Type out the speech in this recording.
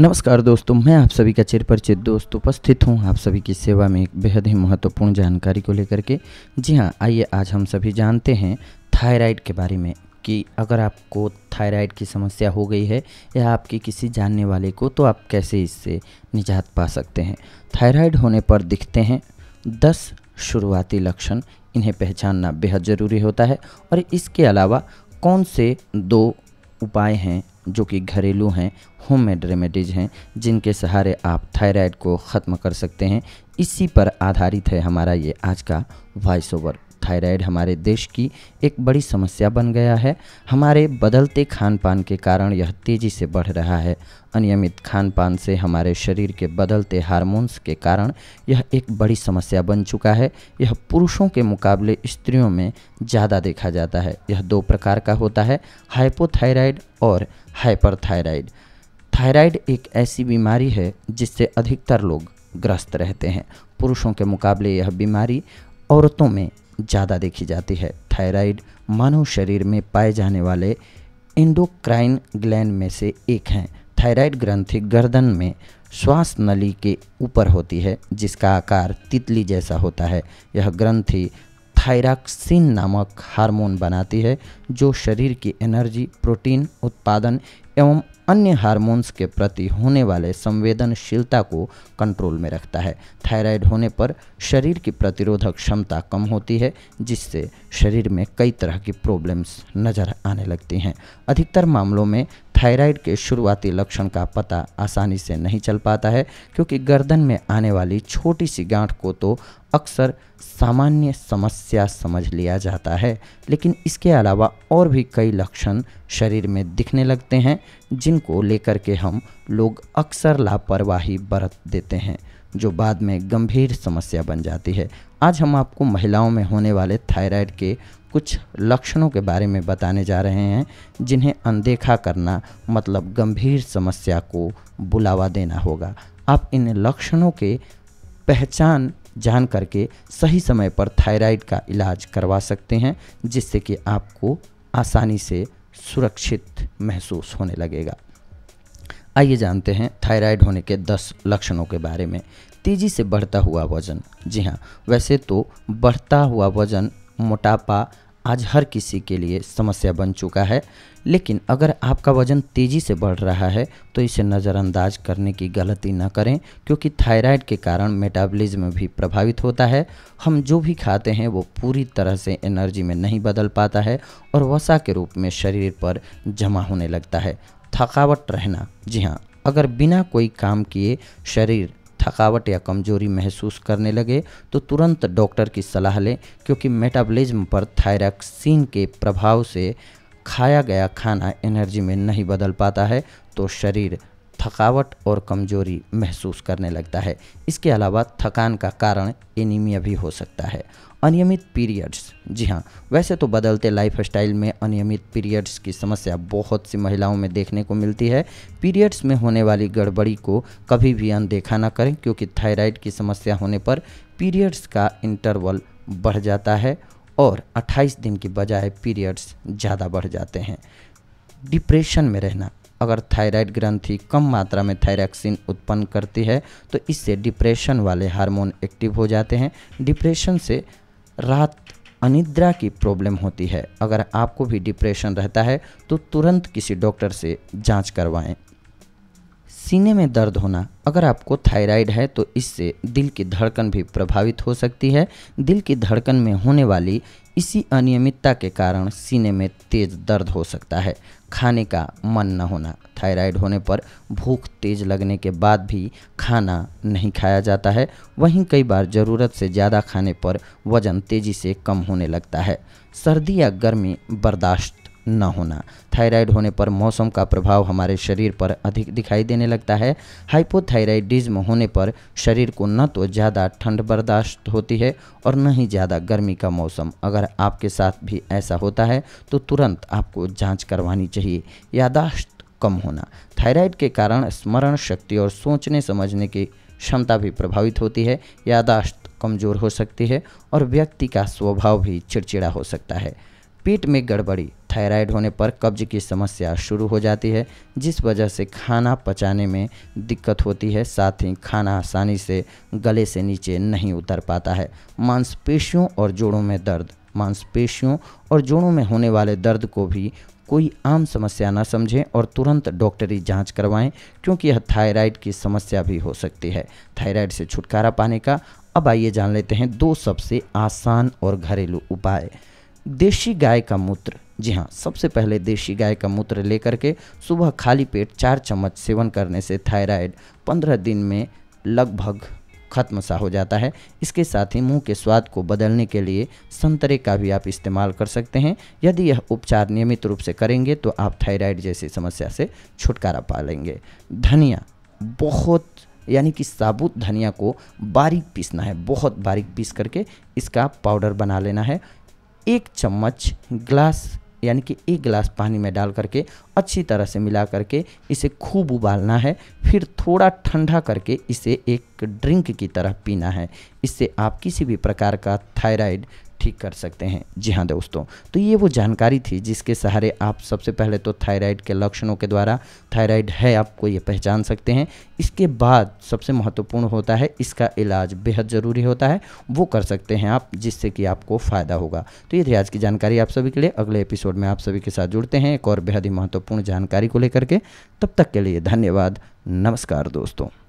नमस्कार दोस्तों मैं आप सभी का चिरपरिचित परिचित दोस्त उपस्थित हूँ आप सभी की सेवा में एक बेहद ही महत्वपूर्ण जानकारी को लेकर के जी हाँ आइए आज हम सभी जानते हैं थायराइड के बारे में कि अगर आपको थायराइड की समस्या हो गई है या आपके किसी जानने वाले को तो आप कैसे इससे निजात पा सकते हैं थायराइड होने पर दिखते हैं दस शुरुआती लक्षण इन्हें पहचानना बेहद ज़रूरी होता है और इसके अलावा कौन से दो उपाय हैं जो कि घरेलू हैं होममेड रेमेडीज हैं जिनके सहारे आप थायराइड को ख़त्म कर सकते हैं इसी पर आधारित है हमारा ये आज का वॉइस ओवर थायराइड हमारे देश की एक बड़ी समस्या बन गया है हमारे बदलते खान पान के कारण यह तेज़ी से बढ़ रहा है अनियमित खान पान से हमारे शरीर के बदलते हार्मोन्स के कारण यह एक बड़ी समस्या बन चुका है यह पुरुषों के मुकाबले स्त्रियों में ज़्यादा देखा जाता है यह दो प्रकार का होता है हाइपोथायराइड और हाइपरथायराइड थायराइड एक ऐसी बीमारी है जिससे अधिकतर लोग ग्रस्त रहते हैं पुरुषों के मुकाबले यह बीमारी औरतों में ज़्यादा देखी जाती है थायराइड मानव शरीर में पाए जाने वाले इंडोक्राइन ग्लैंड में से एक हैं थायराइड ग्रंथि गर्दन में श्वास नली के ऊपर होती है जिसका आकार तितली जैसा होता है यह ग्रंथि थायरॉक्सिन नामक हार्मोन बनाती है जो शरीर की एनर्जी प्रोटीन उत्पादन एवं अन्य हार्मोन्स के प्रति होने वाले संवेदनशीलता को कंट्रोल में रखता है थायराइड होने पर शरीर की प्रतिरोधक क्षमता कम होती है जिससे शरीर में कई तरह की प्रॉब्लम्स नज़र आने लगती हैं अधिकतर मामलों में थायराइड के शुरुआती लक्षण का पता आसानी से नहीं चल पाता है क्योंकि गर्दन में आने वाली छोटी सी गांठ को तो अक्सर सामान्य समस्या समझ लिया जाता है लेकिन इसके अलावा और भी कई लक्षण शरीर में दिखने लगते हैं जिनको लेकर के हम लोग अक्सर लापरवाही बरत देते हैं जो बाद में गंभीर समस्या बन जाती है आज हम आपको महिलाओं में होने वाले थायराइड के कुछ लक्षणों के बारे में बताने जा रहे हैं जिन्हें अनदेखा करना मतलब गंभीर समस्या को बुलावा देना होगा आप इन लक्षणों के पहचान जान करके सही समय पर थायराइड का इलाज करवा सकते हैं जिससे कि आपको आसानी से सुरक्षित महसूस होने लगेगा आइए जानते हैं थायराइड होने के 10 लक्षणों के बारे में तेज़ी से बढ़ता हुआ वजन जी हाँ वैसे तो बढ़ता हुआ वजन मोटापा आज हर किसी के लिए समस्या बन चुका है लेकिन अगर आपका वजन तेज़ी से बढ़ रहा है तो इसे नज़रअंदाज करने की गलती ना करें क्योंकि थायराइड के कारण मेटाबॉलिज्म भी प्रभावित होता है हम जो भी खाते हैं वो पूरी तरह से एनर्जी में नहीं बदल पाता है और वसा के रूप में शरीर पर जमा होने लगता है थकावट रहना जी हाँ अगर बिना कोई काम किए शरीर थकावट या कमजोरी महसूस करने लगे तो तुरंत डॉक्टर की सलाह लें क्योंकि मेटाबॉलिज्म पर थायरॉक्सिन के प्रभाव से खाया गया खाना एनर्जी में नहीं बदल पाता है तो शरीर थकावट और कमजोरी महसूस करने लगता है इसके अलावा थकान का कारण एनीमिया भी हो सकता है अनियमित पीरियड्स जी हाँ वैसे तो बदलते लाइफ स्टाइल में अनियमित पीरियड्स की समस्या बहुत सी महिलाओं में देखने को मिलती है पीरियड्स में होने वाली गड़बड़ी को कभी भी अनदेखा ना करें क्योंकि थायराइड की समस्या होने पर पीरियड्स का इंटरवल बढ़ जाता है और 28 दिन की बजाय पीरियड्स ज़्यादा बढ़ जाते हैं डिप्रेशन में रहना अगर थायराइड ग्रंथि कम मात्रा में थायरैक्सिन उत्पन्न करती है तो इससे डिप्रेशन वाले हार्मोन एक्टिव हो जाते हैं डिप्रेशन से रात अनिद्रा की प्रॉब्लम होती है अगर आपको भी डिप्रेशन रहता है तो तुरंत किसी डॉक्टर से जांच करवाएं सीने में दर्द होना अगर आपको थायराइड है तो इससे दिल की धड़कन भी प्रभावित हो सकती है दिल की धड़कन में होने वाली इसी अनियमितता के कारण सीने में तेज दर्द हो सकता है खाने का मन न होना थायराइड होने पर भूख तेज लगने के बाद भी खाना नहीं खाया जाता है वहीं कई बार ज़रूरत से ज़्यादा खाने पर वज़न तेज़ी से कम होने लगता है सर्दी या गर्मी बर्दाश्त न होना थायराइड होने पर मौसम का प्रभाव हमारे शरीर पर अधिक दिखाई देने लगता है हाइपोथायराइडिज्म होने पर शरीर को न तो ज़्यादा ठंड बर्दाश्त होती है और न ही ज़्यादा गर्मी का मौसम अगर आपके साथ भी ऐसा होता है तो तुरंत आपको जांच करवानी चाहिए यादाश्त कम होना थायराइड के कारण स्मरण शक्ति और सोचने समझने की क्षमता भी प्रभावित होती है यादाश्त कमज़ोर हो सकती है और व्यक्ति का स्वभाव भी चिड़चिड़ा हो सकता है पेट में गड़बड़ी थायराइड होने पर कब्ज की समस्या शुरू हो जाती है जिस वजह से खाना पचाने में दिक्कत होती है साथ ही खाना आसानी से गले से नीचे नहीं उतर पाता है मांसपेशियों और जोड़ों में दर्द मांसपेशियों और जोड़ों में होने वाले दर्द को भी कोई आम समस्या न समझें और तुरंत डॉक्टरी जांच करवाएं क्योंकि यह थायराइड की समस्या भी हो सकती है थायराइड से छुटकारा पाने का अब आइए जान लेते हैं दो सबसे आसान और घरेलू उपाय देशी गाय का मूत्र जी हाँ सबसे पहले देशी गाय का मूत्र लेकर के सुबह खाली पेट चार चम्मच सेवन करने से थायराइड पंद्रह दिन में लगभग ख़त्म सा हो जाता है इसके साथ ही मुंह के स्वाद को बदलने के लिए संतरे का भी आप इस्तेमाल कर सकते हैं यदि यह उपचार नियमित रूप से करेंगे तो आप थायराइड जैसी समस्या से छुटकारा पा लेंगे धनिया बहुत यानी कि साबुत धनिया को बारीक पीसना है बहुत बारीक पीस करके इसका पाउडर बना लेना है एक चम्मच ग्लास यानी कि एक गिलास पानी में डाल करके अच्छी तरह से मिला करके इसे खूब उबालना है फिर थोड़ा ठंडा करके इसे एक ड्रिंक की तरह पीना है इससे आप किसी भी प्रकार का थायराइड ठीक कर सकते हैं जी हाँ दोस्तों तो ये वो जानकारी थी जिसके सहारे आप सबसे पहले तो थायराइड के लक्षणों के द्वारा थायराइड है आपको ये पहचान सकते हैं इसके बाद सबसे महत्वपूर्ण होता है इसका इलाज बेहद ज़रूरी होता है वो कर सकते हैं आप जिससे कि आपको फ़ायदा होगा तो ये थी आज की जानकारी आप सभी के लिए अगले एपिसोड में आप सभी के साथ जुड़ते हैं एक और बेहद ही महत्वपूर्ण जानकारी को लेकर के तब तक के लिए धन्यवाद नमस्कार दोस्तों